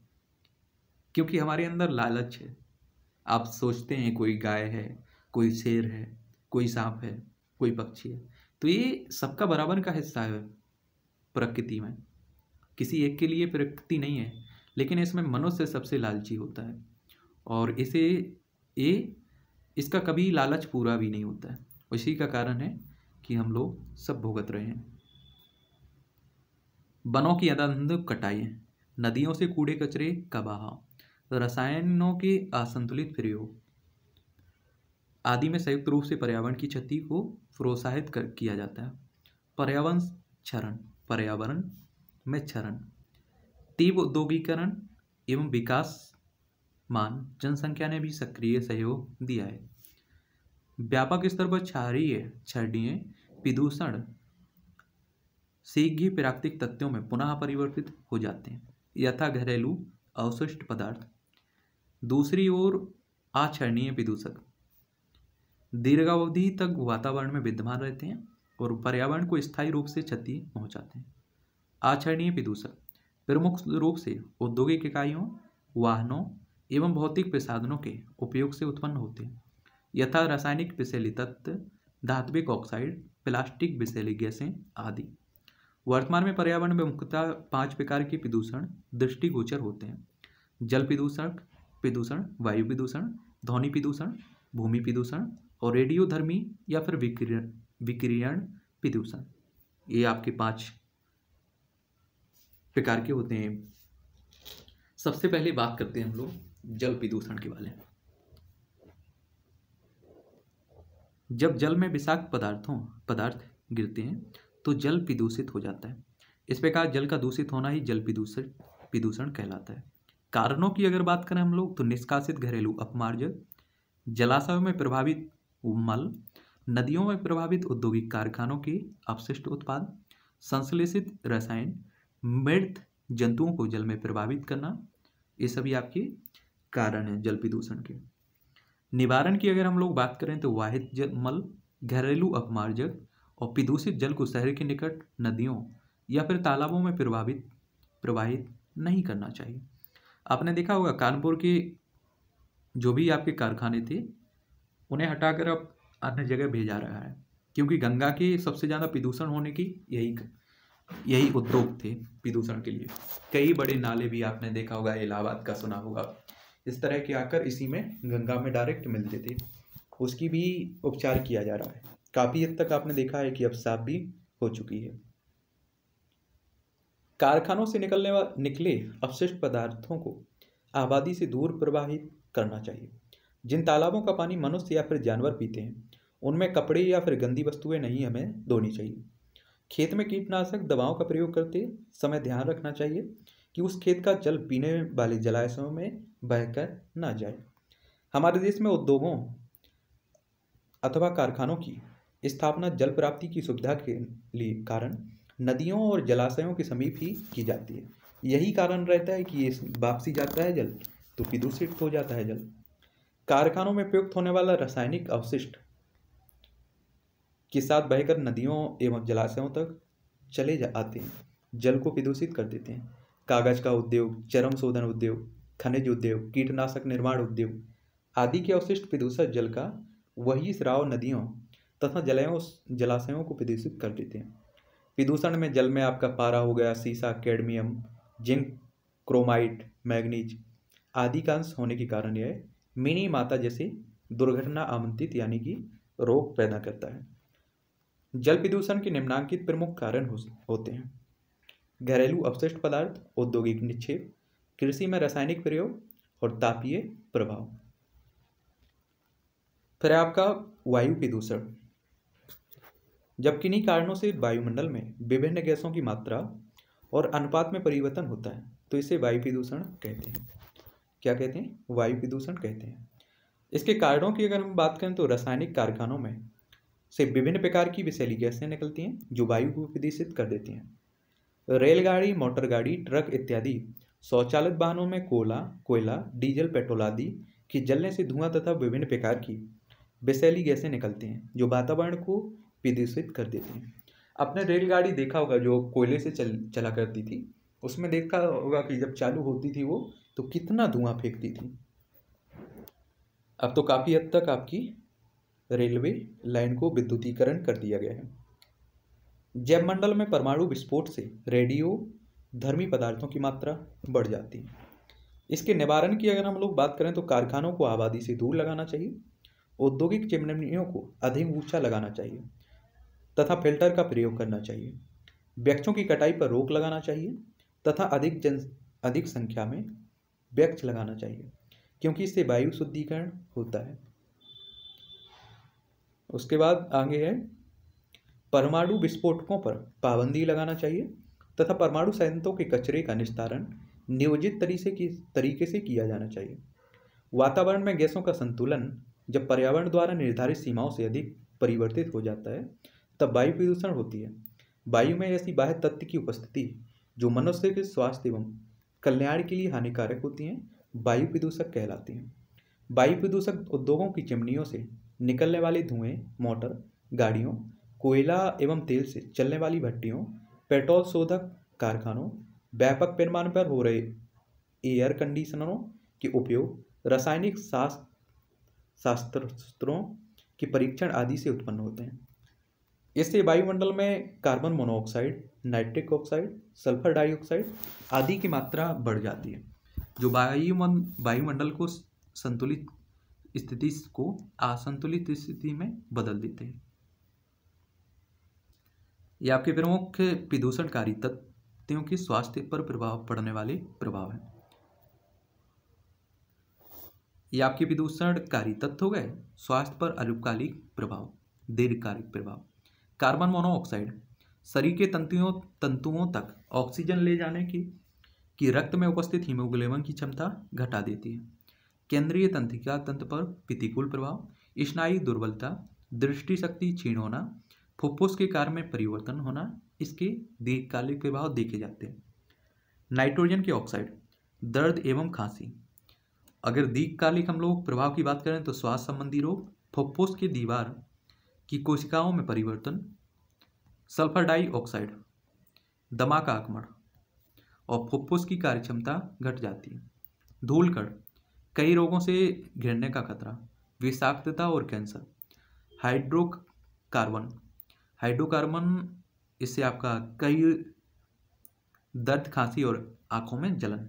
क्योंकि हमारे अंदर लालच है आप सोचते हैं कोई गाय है कोई शेर है कोई सांप है कोई पक्षी है तो ये सबका बराबर का हिस्सा है प्रकृति में किसी एक के लिए प्रकृति नहीं है लेकिन इसमें मनुष्य सबसे लालची होता है और इसे ये इसका कभी लालच पूरा भी नहीं होता है उसी का कारण है कि हम लोग सब भुगत रहे हैं वनों की अदंध कटाई नदियों से कूड़े कचरे का बहाव तो रसायनों के असंतुलित प्रयोग आदि में संयुक्त रूप से पर्यावरण की क्षति को प्रोत्साहित कर किया जाता है पर्यावरण क्षरण पर्यावरण में क्षरण तीव्र औद्योगिकरण एवं विकास मान जनसंख्या ने भी सक्रिय सहयोग दिया है व्यापक स्तर पर क्षारीय क्षणीय प्रदूषण शीघ्र प्राकृतिक तत्वों में पुनः परिवर्तित हो जाते हैं यथा घरेलू अवशिष्ट पदार्थ दूसरी ओर आचरणीय विदूषक दीर्घावधि तक वातावरण में विद्यमान रहते हैं और पर्यावरण को स्थायी रूप से क्षति पहुंचाते हैं आचरणीय विदूषक प्रमुख रूप से औद्योगिक इकाइयों वाहनों एवं भौतिक प्रसाधनों के उपयोग से उत्पन्न होते हैं यथा रासायनिक विशैली तत्व धात्विक ऑक्साइड प्लास्टिक विशैली गैसें आदि वर्तमान में पर्यावरण में मुख्यतः पांच प्रकार के प्रदूषण दृष्टिगोचर होते हैं जल प्रदूषण प्रदूषण वायु प्रदूषण ध्वनि प्रदूषण भूमि प्रदूषण और रेडियोधर्मी या फिर विकिरण विकिरण प्रदूषण ये आपके पांच प्रकार के होते हैं सबसे पहले बात करते हैं हम लोग जल प्रदूषण के बारे में जब जल में विषाक्त पदार्थों पदार्थ गिरते हैं तो जल प्रदूषित हो जाता है इस प्रकार जल का दूषित होना ही जल प्रदूषण प्रदूषण कहलाता है कारणों की अगर बात करें हम लोग तो निष्कासित घरेलू अपमार्जन जलाशयों में प्रभावित मल नदियों में प्रभावित औद्योगिक कारखानों के अपशिष्ट उत्पाद संश्लेषित रसायन मृत जंतुओं को जल में प्रभावित करना ये सभी आपके कारण हैं जल प्रदूषण के निवारण की अगर हम लोग बात करें तो वाहित जल मल घरेलू अपमार्जक और प्रदूषित जल को शहर के निकट नदियों या फिर तालाबों में प्रभावित प्रवाहित नहीं करना चाहिए आपने देखा होगा कानपुर की जो भी आपके कारखाने थे उन्हें हटाकर अब अन्य जगह भेजा रहा है क्योंकि गंगा के सबसे ज़्यादा प्रदूषण होने की यही यही उद्योग थे प्रदूषण के लिए कई बड़े नाले भी आपने देखा होगा इलाहाबाद का सुना होगा इस तरह के आकर इसी में गंगा में डायरेक्ट मिलते थे उसकी भी उपचार किया जा रहा है काफ़ी हद तक आपने देखा है कि अब साफ भी हो चुकी है कारखानों से निकलने निकले अवशिष्ट पदार्थों को आबादी से दूर प्रवाहित करना चाहिए जिन तालाबों का पानी मनुष्य या फिर जानवर पीते हैं उनमें कपड़े या फिर गंदी वस्तुएं नहीं हमें धोनी चाहिए खेत में कीटनाशक दवाओं का प्रयोग करते समय ध्यान रखना चाहिए कि उस खेत का जल पीने वाले जलाशयों में बहकर ना जाए हमारे देश में उद्योगों अथवा कारखानों की स्थापना जल प्राप्ति की सुविधा के लिए कारण नदियों और जलाशयों के समीप ही की जाती है यही कारण रहता है कि ये वापसी जाता है जल तो प्रदूषित हो जाता है जल कारखानों में प्रयुक्त होने वाला रासायनिक अवशिष्ट के साथ बहकर नदियों एवं जलाशयों तक चले जा आते हैं जल को प्रदूषित कर देते हैं कागज का उद्योग चरम शोधन उद्योग खनिज उद्योग कीटनाशक निर्माण उद्योग आदि के अवशिष्ट प्रदूषक जल का वही स्राव नदियों तथा जलयों जलाशयों को प्रदूषित कर देते हैं विदूषण में जल में आपका पारा हो गया सीसा कैडमियम जिंक क्रोमाइट मैग्नीज आदि का अंश होने के कारण यह मिनी माता जैसी दुर्घटना आमंत्रित यानी कि रोग पैदा करता है जल प्रदूषण के निम्नांकित प्रमुख कारण हो, होते हैं घरेलू अवशिष्ट पदार्थ औद्योगिक निक्षेप कृषि में रासायनिक प्रयोग और तापीय प्रभाव फिर आपका वायु प्रदूषण जब किन्हीं कारणों से वायुमंडल में विभिन्न गैसों की मात्रा और अनुपात में परिवर्तन होता है तो इसे वायु प्रदूषण कहते हैं क्या कहते हैं वायु प्रदूषण कहते हैं इसके कारणों की अगर हम बात करें तो रासायनिक कारखानों में से विभिन्न प्रकार की विषैली गैसें निकलती हैं जो वायु को प्रदूषित कर देती हैं रेलगाड़ी मोटरगाड़ी ट्रक इत्यादि स्वचालित वाहनों में कोला कोयला डीजल पेट्रोल आदि के जलने से धुआं तथा विभिन्न प्रकार की विषैली गैसें निकलती हैं जो वातावरण को प्रदूषित कर देती हैं आपने रेलगाड़ी देखा होगा जो कोयले से चल चला करती थी उसमें देखा होगा कि जब चालू होती थी वो तो कितना धुआं फेंकती थी अब तो काफ़ी हद तक आपकी रेलवे लाइन को विद्युतीकरण कर दिया गया है जैव मंडल में परमाणु विस्फोट से रेडियो धर्मी पदार्थों की मात्रा बढ़ जाती है इसके निवारण की अगर हम लोग बात करें तो कारखानों को आबादी से दूर लगाना चाहिए औद्योगिक चिमनियों को अधिक ऊंचा लगाना चाहिए तथा फिल्टर का प्रयोग करना चाहिए वृक्षों की कटाई पर रोक लगाना चाहिए तथा अधिक जन अधिक संख्या में वृक्ष लगाना चाहिए क्योंकि इससे वायु शुद्धिकरण होता है उसके बाद आगे है परमाणु विस्फोटकों पर पाबंदी लगाना चाहिए तथा परमाणु संयंत्रों के कचरे का निस्तारण नियोजित तरीके की तरीके से किया जाना चाहिए वातावरण में गैसों का संतुलन जब पर्यावरण द्वारा निर्धारित सीमाओं से अधिक परिवर्तित हो जाता है तब वायु प्रदूषण होती है वायु में ऐसी बाह्य तत्व की उपस्थिति जो मनुष्य के स्वास्थ्य एवं कल्याण के लिए हानिकारक होती हैं वायु प्रदूषक कहलाती हैं वायु प्रदूषक उद्योगों की चिमनियों से निकलने वाले धुएं मोटर गाड़ियों कोयला एवं तेल से चलने वाली भट्टियों पेट्रोल शोधक कारखानों व्यापक पैमाने पर हो रहे एयर कंडीशनरों के उपयोग रासायनिक शास्त्रों के परीक्षण आदि से उत्पन्न होते हैं इससे वायुमंडल में carbon monoxide nitric oxide sulphur dioxide आदि की मात्रा बढ़ जाती है जो वायुमन वायुमंडल को संतुलित स्थिति को असंतुलित स्थिति में बदल देते हैं ये आपके प्रमुख प्रदूषणकारी तत्वों के स्वास्थ्य पर प्रभाव पड़ने वाले प्रभाव हैं ये आपके प्रदूषणकारी तत्व हो गए स्वास्थ्य पर अल्पकालिक प्रभाव दीर्घकालिक प्रभाव कार्बन मोनोऑक्साइड शरीर के तंतुओं तंतुओं तक ऑक्सीजन ले जाने की कि रक्त में उपस्थित हीमोग्लोबिन की क्षमता घटा देती है केंद्रीय तंत्रिका तंत्र पर प्रतिकूल प्रभाव स्नायु दुर्बलता दृष्टिशक्ति क्षीण होना फुफ्फुस के कार्य में परिवर्तन होना इसके दीर्घकालिक प्रभाव देखे जाते हैं नाइट्रोजन के ऑक्साइड दर्द एवं खांसी अगर दीर्घकालिक हम लोग प्रभाव की बात करें तो श्वास संबंधी रोग फुफ्फुस की दीवार कि कोशिकाओं में परिवर्तन सल्फर डाइऑक्साइड दमा का आक्रमण और फुफ्फुस की कार्यक्षमता घट जाती है धूलकड़ कई रोगों से घिरने का खतरा विषाक्तता और कैंसर हाइड्रोकार्बन हाइड्रोकार्बन इससे आपका कई दर्द खांसी और आंखों में जलन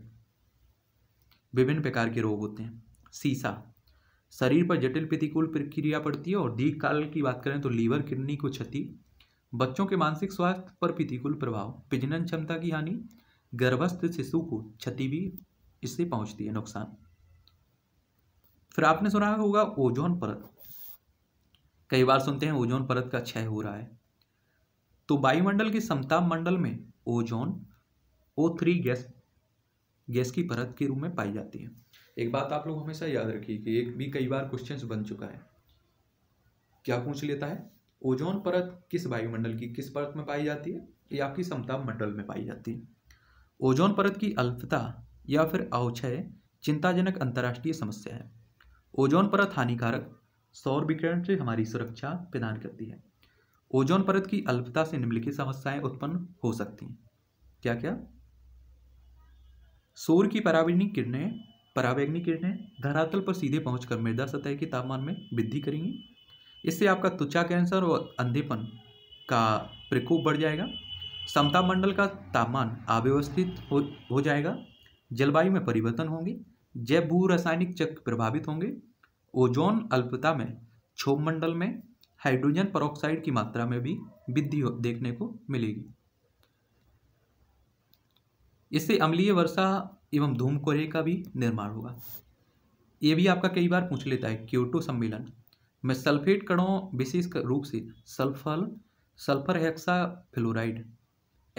विभिन्न प्रकार के रोग होते हैं सीसा शरीर पर जटिल प्रतिकूल प्रक्रिया पड़ती है और दीर्घ काल की बात करें तो लीवर किडनी को क्षति बच्चों के मानसिक स्वास्थ्य पर प्रतिकूल प्रभाव प्रजनन क्षमता की हानि गर्भस्थ शिशु को क्षति भी इससे पहुंचती है नुकसान फिर आपने सुना होगा ओजोन परत कई बार सुनते हैं ओजोन परत का क्षय हो रहा है तो वायुमंडल के समताप मंडल में ozone O three gas gas की परत के रूप में पाई जाती है एक बात आप लोग हमेशा याद रखिए कि एक भी कई बार क्वेश्चन बन चुका है क्या पूछ लेता है ओजोन परत किस वायुमंडल की किस परत में पाई जाती है ये आपकी समता मंडल में पाई जाती है ओजोन परत की अल्पता या फिर अवक्षय चिंताजनक अंतर्राष्ट्रीय समस्या है ओजोन परत हानिकारक सौर विकिरण से हमारी सुरक्षा प्रदान करती है ओजोन परत की अल्पता से निम्नलिखित समस्याएं उत्पन्न हो सकती हैं क्या क्या सूर्य की पराबैंगनी किरणें परावैग्निक किरणें धरातल पर सीधे पहुंचकर मृदा सतह के तापमान में वृद्धि करेंगी इससे आपका त्वचा कैंसर और अंधेपन का प्रकोप बढ़ जाएगा समता मंडल का तापमान अव्यवस्थित हो हो जाएगा जलवायु में परिवर्तन होंगे जैव भू रासायनिक चक्र प्रभावित होंगे ओजोन अल्पता में क्षोभ मंडल में हाइड्रोजन परऑक्साइड की मात्रा में भी वृद्धि देखने को मिलेगी इससे अम्लीय वर्षा एवं धूम कोहरे का भी निर्माण होगा ये भी आपका कई बार पूछ लेता है क्योटो सम्मेलन में सल्फेट कणों विशेष रूप से sulphur sulphur hexafluoride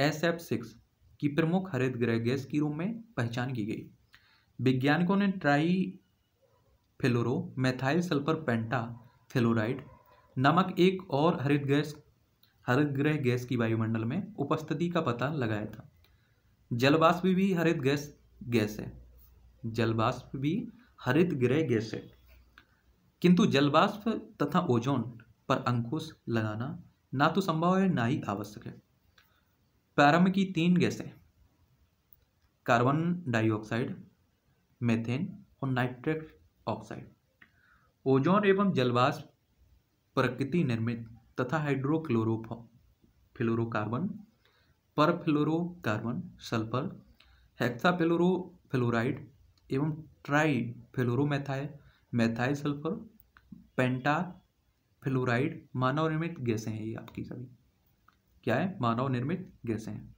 S F six की प्रमुख हरित ग्रह गैस की रूप में पहचान की गई वैज्ञानिकों ने trifluoromethyl sulphur pentafluoride नामक एक और हरित गैस हरित ग्रह गैस की वायुमंडल में उपस्थिति का पता लगाया था जलवाष्प भी हरित गैस गैस है जलवाष्प भी हरित गृह गैस है किंतु जलवाष्प तथा ओजोन पर अंकुश लगाना ना तो संभव है ना ही आवश्यक है प्रारंभ की तीन गैसें कार्बन डाइऑक्साइड मेथेन और नाइट्रेट ऑक्साइड ओजोन एवं जलवाष्प प्रकृति निर्मित तथा फ्लोरोकार्बन परफ्लोरोकार्बन सल्फर हेक्साफ्लोरोफ्लोराइड एवं trifluoromethyl methyl sulphur pentafluoride मानव निर्मित गैसें हैं ये आपकी सभी क्या है मानव निर्मित गैसें हैं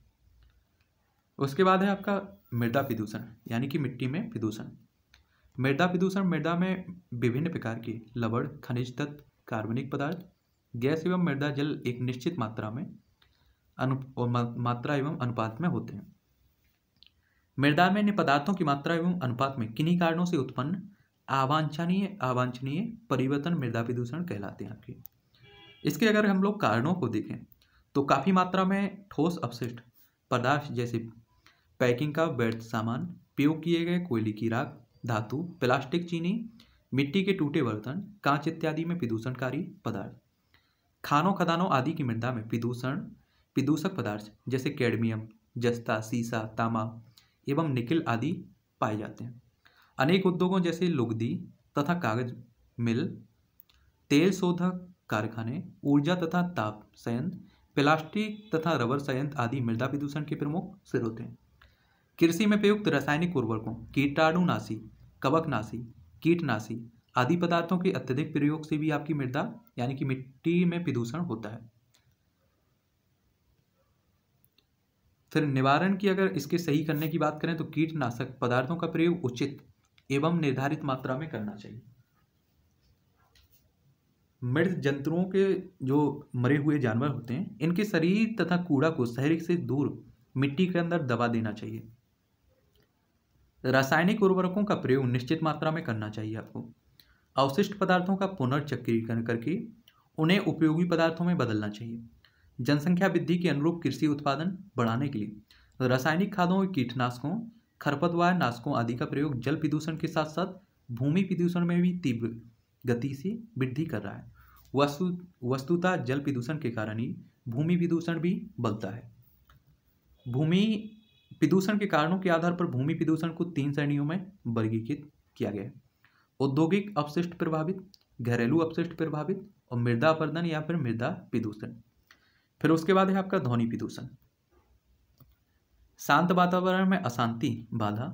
उसके बाद है आपका मृदा प्रदूषण यानी कि मिट्टी में प्रदूषण मृदा प्रदूषण मृदा में विभिन्न प्रकार के लवड़ खनिज तत्व कार्बनिक पदार्थ गैस एवं मृदा जल एक निश्चित मात्रा में मात्रा एवं अनुपात में होते हैं मृदा में पदार्थों की मात्रा एवं अनुपात में किन्हीं कारणों से उत्पन्न अवांछनीय अवांछनीय परिवर्तन मृदा प्रदूषण कहलाते हैं आपके इसके अगर हम लोग कारणों को देखें तो काफ़ी मात्रा में ठोस अपशिष्ट पदार्थ जैसे पैकिंग का व्यर्थ सामान प्रयोग किए गए कोयले की राख धातु प्लास्टिक चीनी मिट्टी के टूटे बर्तन कांच इत्यादि में प्रदूषणकारी पदार्थ खानों खदानों आदि की मृदा में प्रदूषण विदूषक पदार्थ जैसे कैडमियम जस्ता सीसा तामा एवं निकिल आदि पाए जाते हैं अनेक उद्योगों जैसे लुगदी तथा कागज मिल तेल शोधक कारखाने ऊर्जा तथा ताप संयंत्र प्लास्टिक तथा रबर संयंत्र आदि मृदा प्रदूषण के प्रमुख स्रोत हैं कृषि में प्रयुक्त रासायनिक उर्वरकों कीटाणुनाशी कवकनाशी कीटनाशी आदि पदार्थों के अत्यधिक प्रयोग से भी आपकी मृदा यानी कि मिट्टी में प्रदूषण होता है फिर निवारण की अगर इसके सही करने की बात करें तो कीटनाशक पदार्थों का प्रयोग उचित एवं निर्धारित मात्रा में करना चाहिए मृत जंतुओं के जो मरे हुए जानवर होते हैं इनके शरीर तथा कूड़ा को शहर से दूर मिट्टी के अंदर दबा देना चाहिए रासायनिक उर्वरकों का प्रयोग निश्चित मात्रा में करना चाहिए आपको अवशिष्ट पदार्थों का पुनर्चक्रीकरण करके उन्हें उपयोगी पदार्थों में बदलना चाहिए जनसंख्या वृद्धि के अनुरूप कृषि उत्पादन बढ़ाने के लिए रासायनिक खादों और कीटनाशकों खरपतवार नाशकों आदि का प्रयोग जल प्रदूषण के साथ साथ भूमि प्रदूषण में भी तीव्र गति से वृद्धि कर रहा है वस्तु वस्तुतः जल प्रदूषण के कारण ही भूमि प्रदूषण भी बढ़ता है भूमि प्रदूषण के कारणों के आधार पर भूमि प्रदूषण को तीन श्रेणियों में वर्गीकृत किया गया है औद्योगिक अपशिष्ट प्रभावित घरेलू अपशिष्ट प्रभावित और मृदा अपर्दन या फिर मृदा प्रदूषण फिर उसके बाद है आपका ध्वनि प्रदूषण शांत वातावरण में अशांति बाधा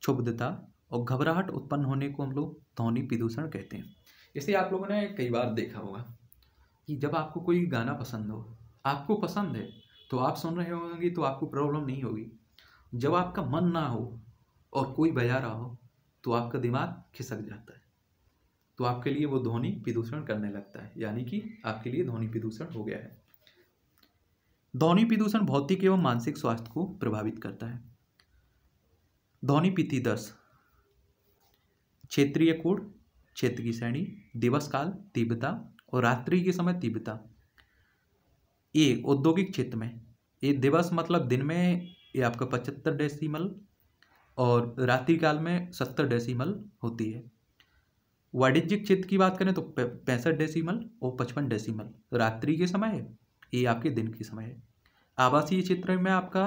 क्षुब्धता और घबराहट उत्पन्न होने को हम लोग ध्वनि प्रदूषण कहते हैं इसे आप लोगों ने कई बार देखा होगा कि जब आपको कोई गाना पसंद हो आपको पसंद है तो आप सुन रहे होंगे तो आपको प्रॉब्लम नहीं होगी जब आपका मन ना हो और कोई बजा रहा हो तो आपका दिमाग खिसक जाता है तो आपके लिए वो ध्वनि प्रदूषण करने लगता है यानी कि आपके लिए ध्वनि प्रदूषण हो गया है ध्वनि प्रदूषण भौतिक एवं मानसिक स्वास्थ्य को प्रभावित करता है ध्वनि पिथि दस क्षेत्रीय कोड क्षेत्र की श्रेणी दिवस काल तीव्रता और रात्रि के समय तीव्रता ए औद्योगिक क्षेत्र में ये दिवस मतलब दिन में ये आपका पचहत्तर डेसीमल और रात्रि काल में सत्तर डेसीमल होती है वाणिज्यिक क्षेत्र की बात करें तो पैंसठ डेसीमल और पचपन डेसीमल रात्रि के समय ये आपके दिन की समय है आवासीय क्षेत्र में आपका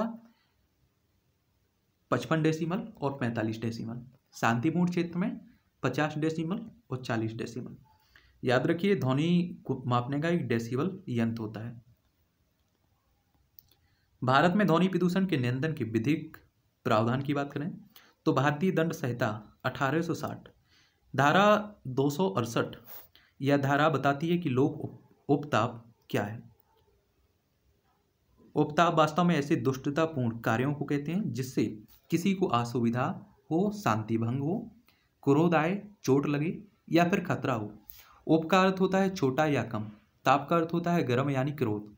पचपन डेसिमल और पैंतालीस डेसिमल शांतिपूर्ण क्षेत्र में पचास डेसिमल और चालीस डेसिमल याद रखिए ध्वनि मापने का एक डेसिबल यंत्र होता है भारत में ध्वनि प्रदूषण के नियंत्रण की विधिक प्रावधान की बात करें तो भारतीय दंड संहिता 1860 धारा दो या धारा बताती है कि लोक उपताप क्या है उपताप वास्तव में ऐसे दुष्टतापूर्ण कार्यों को कहते हैं जिससे किसी को असुविधा हो शांति भंग हो क्रोध आए चोट लगे या फिर खतरा हो उप का अर्थ होता है छोटा या कम ताप का अर्थ होता है गर्म यानी क्रोध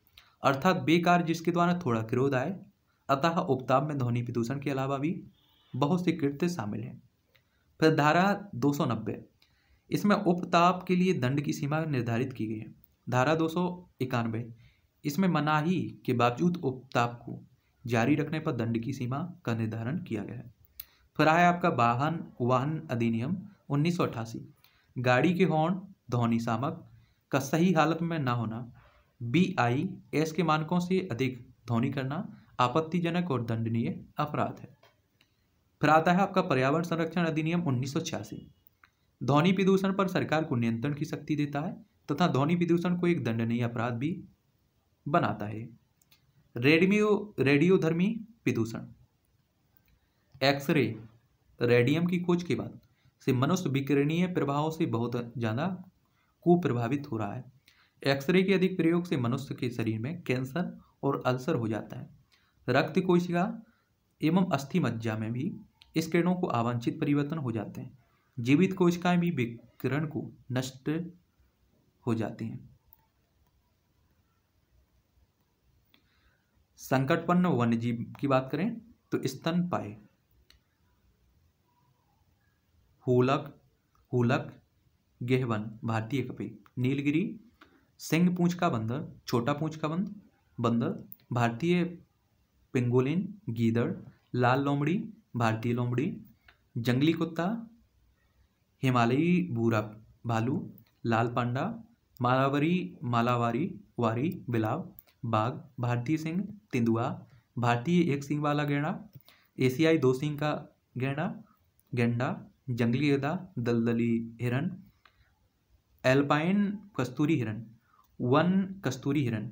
अर्थात बेकार जिसके द्वारा थोड़ा क्रोध आए अतः उपताप में ध्वनि प्रदूषण के अलावा भी बहुत से कृत्य शामिल हैं फिर धारा दो इसमें उपताप के लिए दंड की सीमा निर्धारित की गई है धारा दो इसमें मनाही के बावजूद उपताप को जारी रखने पर दंड की सीमा का निर्धारण किया गया है फिर आया आपका वाहन वाहन अधिनियम उन्नीस गाड़ी के हॉर्न ध्वनि सामक का सही हालत में ना होना बी आई एस के मानकों से अधिक ध्वनि करना आपत्तिजनक और दंडनीय अपराध है फिर आता है आपका पर्यावरण संरक्षण अधिनियम उन्नीस ध्वनि प्रदूषण पर सरकार को नियंत्रण की शक्ति देता है तथा ध्वनि प्रदूषण को एक दंडनीय अपराध भी बनाता है रेडियो रेडियोधर्मी विदूषण एक्सरे रेडियम की खोज के बाद से मनुष्य विकिरणीय प्रभाव से बहुत ज़्यादा कुप्रभावित हो रहा है एक्सरे के अधिक प्रयोग से मनुष्य के शरीर में कैंसर और अल्सर हो जाता है रक्त कोशिका एवं अस्थि मज्जा में भी इस किरणों को आवांछित परिवर्तन हो जाते हैं जीवित कोशिकाएं भी विकिरण को नष्ट हो जाती हैं संकटपन्न वन्य जीव की बात करें तो स्तन पाए हुलक हुलक गेहवन भारतीय कपी नीलगिरी सिंह पूंछ का बंदर छोटा पूंछ का बंद बंदर भारतीय पिंगोलिन गीदड़ लाल लोमड़ी भारतीय लोमड़ी जंगली कुत्ता हिमालयी भूरा भालू लाल पांडा मालावरी मालावारी वारी बिलाव बाघ भारतीय सिंह तेंदुआ भारतीय एक सिंह वाला गैंडा एशियाई दो सिंह का गैंडा गेंडा जंगली गदा दलदली हिरन एल्पाइन कस्तूरी हिरन वन कस्तूरी हिरन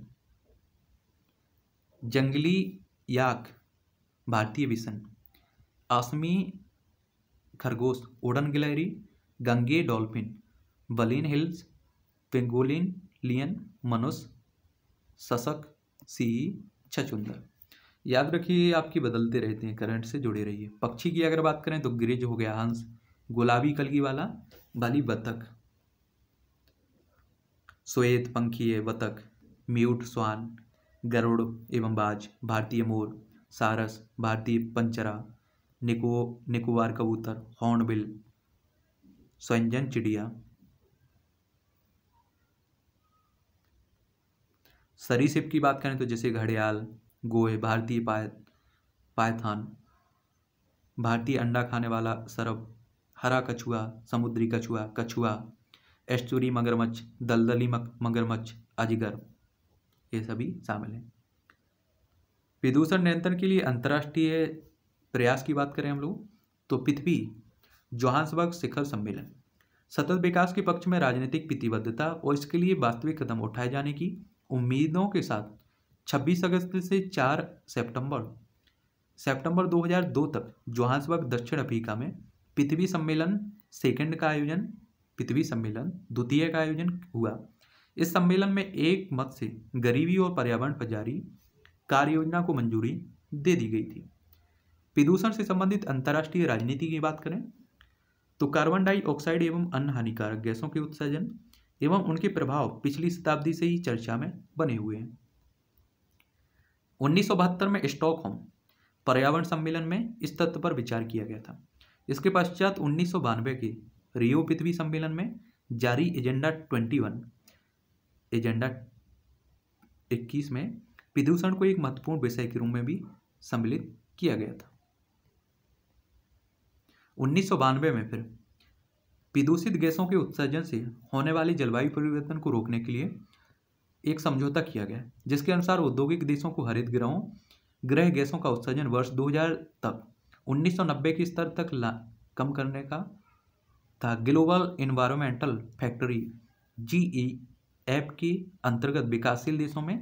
जंगली याक भारतीय विसन आसमी खरगोश ओडन गिलहरी गंगे डॉल्फिन बलिन हिल्स पेंगोलिन लियन मनुष्य शशक सी छचुंदर याद रखिए आपकी बदलते रहते हैं करंट से जुड़े रहिए पक्षी की अगर बात करें तो ग्रिज हो गया हंस गुलाबी कलगी वाला वाली बतख श्वेत पंखीय बतख म्यूट स्वान गरुड़ एवं बाज भारतीय मोर सारस भारतीय पंचरा निको निकोबार कबूतर हॉर्नबिल स्वंजन चिड़िया सरीसिप की बात करें तो जैसे घड़ियाल गोए भारतीय पाय पायथान भारतीय अंडा खाने वाला सरब हरा कछुआ समुद्री कछुआ कछुआ एस्टूरी मगरमच्छ दलदली मगरमच्छ अजगर ये सभी शामिल हैं प्रदूषण नियंत्रण के लिए अंतर्राष्ट्रीय प्रयास की बात करें हम लोग तो पृथ्वी जोहान्सबर्ग शिखर सम्मेलन सतत विकास के पक्ष में राजनीतिक प्रतिबद्धता और इसके लिए वास्तविक कदम उठाए जाने की उम्मीदों के साथ 26 अगस्त से 4 सितंबर सितंबर 2002 तक जोहान्सबर्ग दक्षिण अफ्रीका में पृथ्वी सम्मेलन सेकंड का आयोजन पृथ्वी सम्मेलन द्वितीय का आयोजन हुआ इस सम्मेलन में एक मत से गरीबी और पर्यावरण पर जारी कार्य योजना को मंजूरी दे दी गई थी प्रदूषण से संबंधित अंतर्राष्ट्रीय राजनीति की बात करें तो कार्बन डाइऑक्साइड एवं अन्य हानिकारक गैसों के उत्सर्जन एवं उनके प्रभाव पिछली शताब्दी से ही चर्चा में बने हुए हैं उन्नीस में स्टॉकहोम पर्यावरण सम्मेलन में इस तत्व पर विचार किया गया था इसके पश्चात उन्नीस के रियो पृथ्वी सम्मेलन में जारी एजेंडा 21 एजेंडा 21 में प्रदूषण को एक महत्वपूर्ण विषय के रूप में भी सम्मिलित किया गया था उन्नीस में फिर प्रदूषित गैसों के उत्सर्जन से होने वाली जलवायु परिवर्तन को रोकने के लिए एक समझौता किया गया जिसके अनुसार औद्योगिक देशों को हरित ग्रहों ग्रह गैसों का उत्सर्जन वर्ष 2000 तक 1990 के स्तर तक कम करने का था global environmental factory G E F के अंतर्गत विकासशील देशों में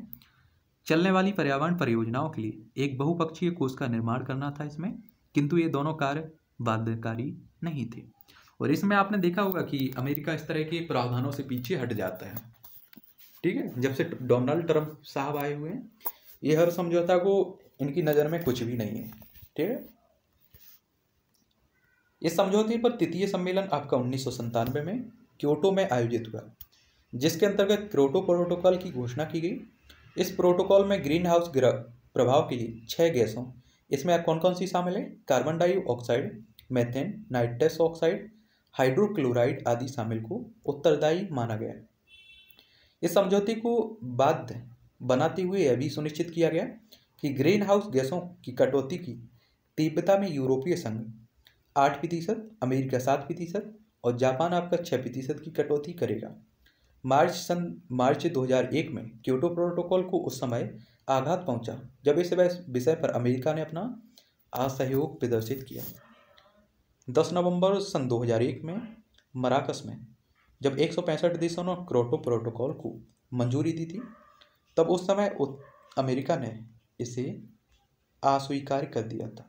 चलने वाली पर्यावरण परियोजनाओं के लिए एक बहुपक्षीय कोष का निर्माण करना था इसमें किंतु ये दोनों कार्य बाध्यकारी नहीं थे और इसमें आपने देखा होगा कि अमेरिका इस तरह के प्रावधानों से पीछे हट जाता है ठीक है जब से डोनाल्ड ट्रंप साहब आए हुए हैं ये हर समझौता को इनकी नज़र में कुछ भी नहीं है ठीक है इस समझौते पर तृतीय सम्मेलन आपका उन्नीस में क्योटो में आयोजित हुआ जिसके अंतर्गत क्योटो प्रोटोकॉल की घोषणा की गई इस प्रोटोकॉल में ग्रीन हाउस प्रभाव के लिए छः गैसों इसमें कौन कौन सी शामिल है carbon dioxide methane nitrous oxide hydrochloride आदि शामिल को उत्तरदायी माना गया इस समझौते को बाध्य बनाते हुए यह भी सुनिश्चित किया गया कि ग्रीन हाउस गैसों की कटौती की तीव्रता में यूरोपीय संघ आठ प्रतिशत अमेरिका सात प्रतिशत और जापान आपका छः प्रतिशत की कटौती करेगा मार्च सन मार्च 2001 में क्योटो प्रोटोकॉल को उस समय आघात पहुंचा जब इस विषय पर अमेरिका ने अपना असहयोग प्रदर्शित किया 10 नवंबर सन 2001 में मराकस में जब एक सौ पैंसठ देशों ने क्रोटो प्रोटोकॉल को मंजूरी दी थी तब उस समय अमेरिका ने इसे अस्वीकार कर दिया था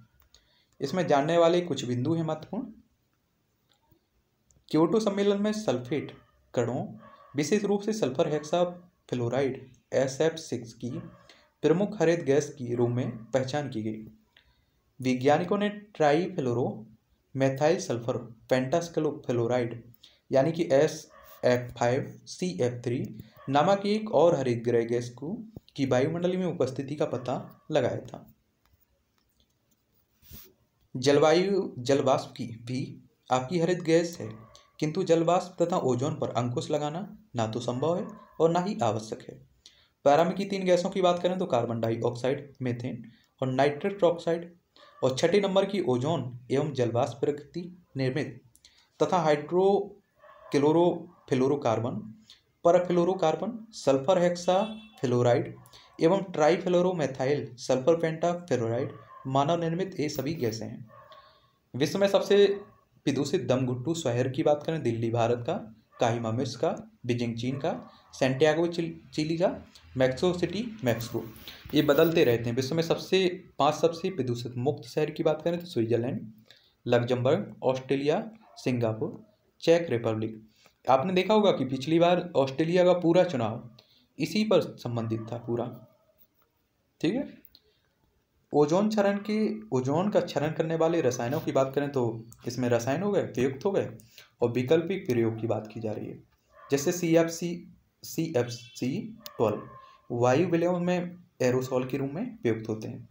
इसमें जानने वाले कुछ बिंदु हैं महत्वपूर्ण क्योटो सम्मेलन में सल्फेट कणों विशेष रूप से sulphur hexafluoride S F six की प्रमुख हरित गैस की रूप में पहचान की गई वैज्ञानिकों ने trifluoromethyl sulphur pentafluoride यानी कि S F five C F three नामक एक और हरित ग्रह गैस को की वायुमंडल में उपस्थिति का पता लगाया था जलवायु जलवाष्प की भी आपकी हरित गैस है किंतु जलवाष्प तथा ओजोन पर अंकुश लगाना ना तो संभव है और ना ही आवश्यक है पैरा में की तीन गैसों की बात करें तो कार्बन डाइऑक्साइड मेथेन और नाइट्रेट ऑक्साइड और छठे नंबर की ओजोन एवं जलवास प्रकृति निर्मित तथा hydrochlorofluorocarbon perfluorocarbon sulphur hexafluoride एवं ट्राईफ्लोरोमेथाइल सल्फर पेंटा फ्लोराइड मानव निर्मित ये सभी गैसें हैं विश्व में सबसे विदूषित दमघुट्टू शहर की बात करें दिल्ली भारत का काहिमा मिर्स का बीजिंग चीन का सेंटियागो चिली का मैक्सो सिटी मैक्सो ये बदलते रहते हैं विश्व में सबसे पांच सबसे प्रदूषित मुक्त शहर की बात करें तो स्विट्जरलैंड लग्जमबर्ग ऑस्ट्रेलिया सिंगापुर चेक रिपब्लिक आपने देखा होगा कि पिछली बार ऑस्ट्रेलिया का पूरा चुनाव इसी पर संबंधित था पूरा ठीक है ओजोन क्षरण के ओजोन का क्षरण करने वाले रसायनों की बात करें तो इसमें रसायन हो गए प्रयुक्त हो गए और वैकल्पिक प्रयोग की बात की जा रही है जैसे C F C C F C twelve वायु विलयों में एरोसोल के रूप में प्रयुक्त होते हैं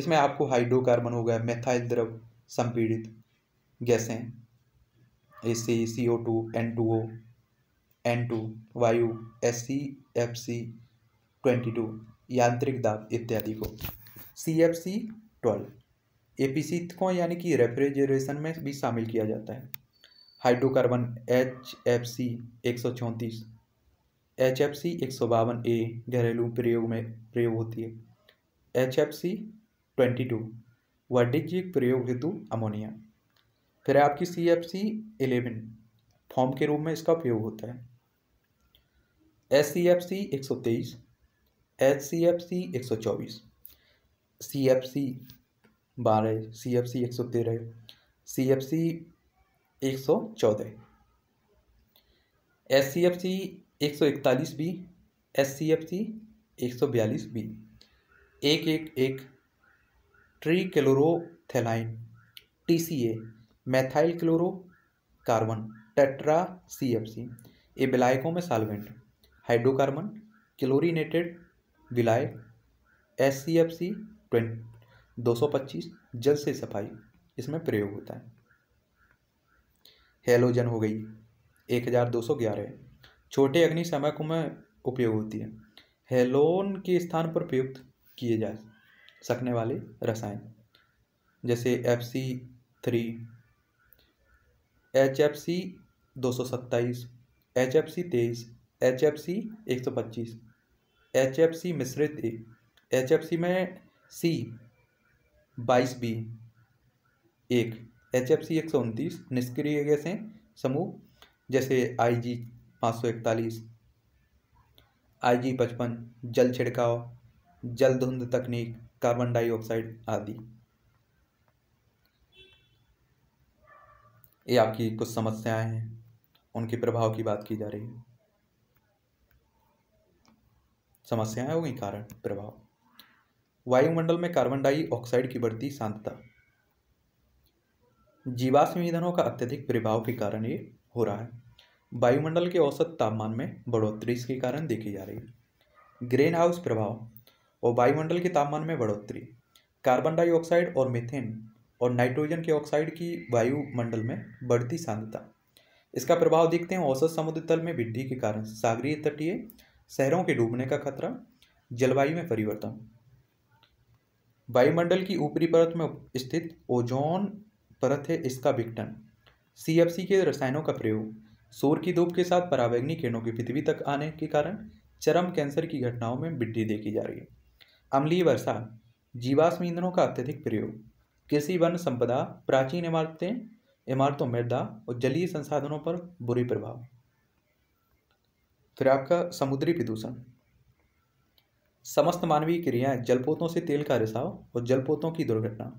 इसमें आपको हाइड्रोकार्बन हो गया मेथाइल द्रव संपीड़ित गैसें A C C O two N two O N two वायु S C F C twenty two यांत्रिक दाब इत्यादि को C F C twelve A P C को यानी कि रेफ्रिजरेशन में भी शामिल किया जाता है हाइड्रोकार्बन एच एफ सी एक सौ चौंतीस एच एफ सी एक सौ बावन ए घरेलू प्रयोग में प्रयोग होती है H F C twenty two वाणिज्यिक प्रयोग हेतु अमोनिया फिर आपकी C F C eleven form के रूप में इसका प्रयोग होता है एस सी एफ सी एक सौ तेईस एच सी एफ सी एक सौ चौबीस सी एफ सी बारह सी एफ सी एक सौ तेरह सी एफ सी एक सौ चौदह एस सी एफ सी एक सौ इकतालीस B S C F C एक सौ बयालीस बी एक एक एक trichloroethylene T C A methyl chloro carbon tetra C F C A विलायकों में सालवेंट हाइड्रोकार्बन क्लोरीनेटेड विलाय S C F C twenty दो सौ पच्चीस जल से सफाई इसमें प्रयोग होता है हेलोजन हो गई एक हज़ार दो सौ ग्यारह छोटे अग्निशमकों में उपयोग होती है हेलोन के स्थान पर प्रयुक्त किए जा सकने वाले रसायन जैसे F C three H F C दो सौ सत्ताईस एच एफ सी तेईस एच एफ सी एक सौ पच्चीस एच एफ सी मिश्रित ए एच एफ सी में सी बाईस बी एक एच एफ सी एक सौ उनतीस निष्क्रिय गैसें समूह जैसे आई जी पाँच सौ इकतालीस आई जी पचपन जल छिड़काव जल धुंध तकनीक कार्बन डाइऑक्साइड आदि ये आपकी कुछ समस्याएं हैं उनके प्रभाव की बात की जा रही है समस्याएं हो गई कारण प्रभाव वायुमंडल में कार्बन डाइऑक्साइड की बढ़ती सांद्रता जीवाश्म ईंधनों का अत्यधिक प्रभाव के कारण ये हो रहा है वायुमंडल के औसत तापमान में बढ़ोतरी इसके कारण देखी जा रही है ग्रीन हाउस प्रभाव और वायुमंडल के तापमान में बढ़ोतरी कार्बन डाइऑक्साइड और मीथेन और नाइट्रोजन के ऑक्साइड की वायुमंडल में बढ़ती सांद्रता इसका प्रभाव देखते हैं औसत समुद्र तल में वृद्धि के कारण सागरीय तटीय शहरों के डूबने का खतरा जलवायु में परिवर्तन वायुमंडल की ऊपरी परत में स्थित ओजोन परत है इसका विघटन सीएफसी के रसायनों का प्रयोग सूर की धूप के साथ पराबैंगनी किरणों के पृथ्वी तक आने के कारण चरम कैंसर की घटनाओं में वृद्धि देखी जा रही है अम्लीय वर्षा जीवाश्म ईंधनों का अत्यधिक प्रयोग कृषि वन संपदा प्राचीन इमारतें इमारतों मृदा और जलीय संसाधनों पर बुरी प्रभाव फिर आपका समुद्री प्रदूषण समस्त मानवीय क्रियाएं जलपोतों से तेल का रिसाव और जलपोतों की दुर्घटना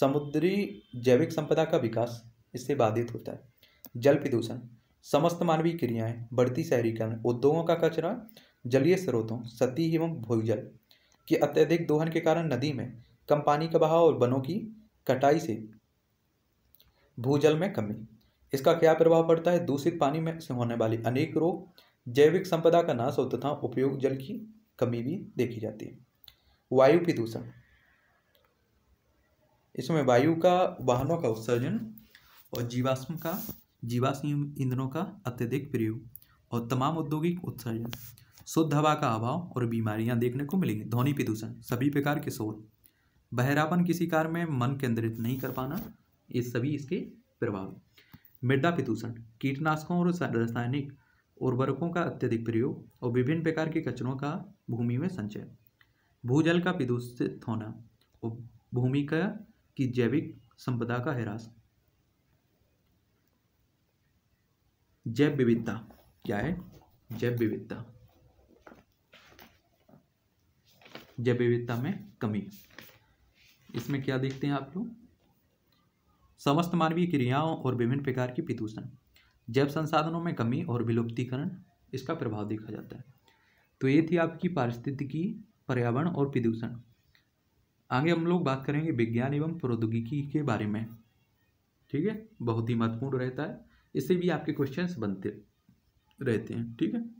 समुद्री जैविक संपदा का विकास इससे बाधित होता है जल प्रदूषण समस्त मानवीय क्रियाएं बढ़ती शहरीकरण उद्योगों का कचरा जलीय स्रोतों सती एवं भूजल के अत्यधिक दोहन के कारण नदी में कम पानी का बहाव और वनों की कटाई से भूजल में कमी इसका क्या प्रभाव पड़ता है दूषित पानी में से होने वाली अनेक रोग जैविक संपदा का नाश होता तथा उपयोग जल की कमी भी देखी जाती है वायु प्रदूषण इसमें वायु का वाहनों का उत्सर्जन और जीवाश्म का जीवाश्म ईंधनों का अत्यधिक प्रयोग और तमाम औद्योगिक उत्सर्जन शुद्ध हवा का अभाव और बीमारियां देखने को मिलेंगी ध्वनि प्रदूषण सभी प्रकार के शोर बहरापन किसी कार्य में मन केंद्रित नहीं कर पाना ये सभी इसके प्रभाव मृदा प्रदूषण कीटनाशकों और रासायनिक उर्वरकों का अत्यधिक प्रयोग और विभिन्न प्रकार के कचरों का भूमि में संचय भूजल का प्रदूषित होना और भूमि का की जैविक संपदा का हिरासत जैव विविधता क्या है जैव विविधता जैव विविधता में कमी इसमें क्या देखते हैं आप लोग समस्त मानवीय क्रियाओं और विभिन्न प्रकार की प्रदूषण जैव संसाधनों में कमी और विलुप्तीकरण इसका प्रभाव देखा जाता है तो ये थी आपकी पारिस्थितिकी पर्यावरण और प्रदूषण आगे हम लोग बात करेंगे विज्ञान एवं प्रौद्योगिकी के बारे में ठीक है बहुत ही महत्वपूर्ण रहता है इससे भी आपके क्वेश्चंस बनते रहते हैं ठीक है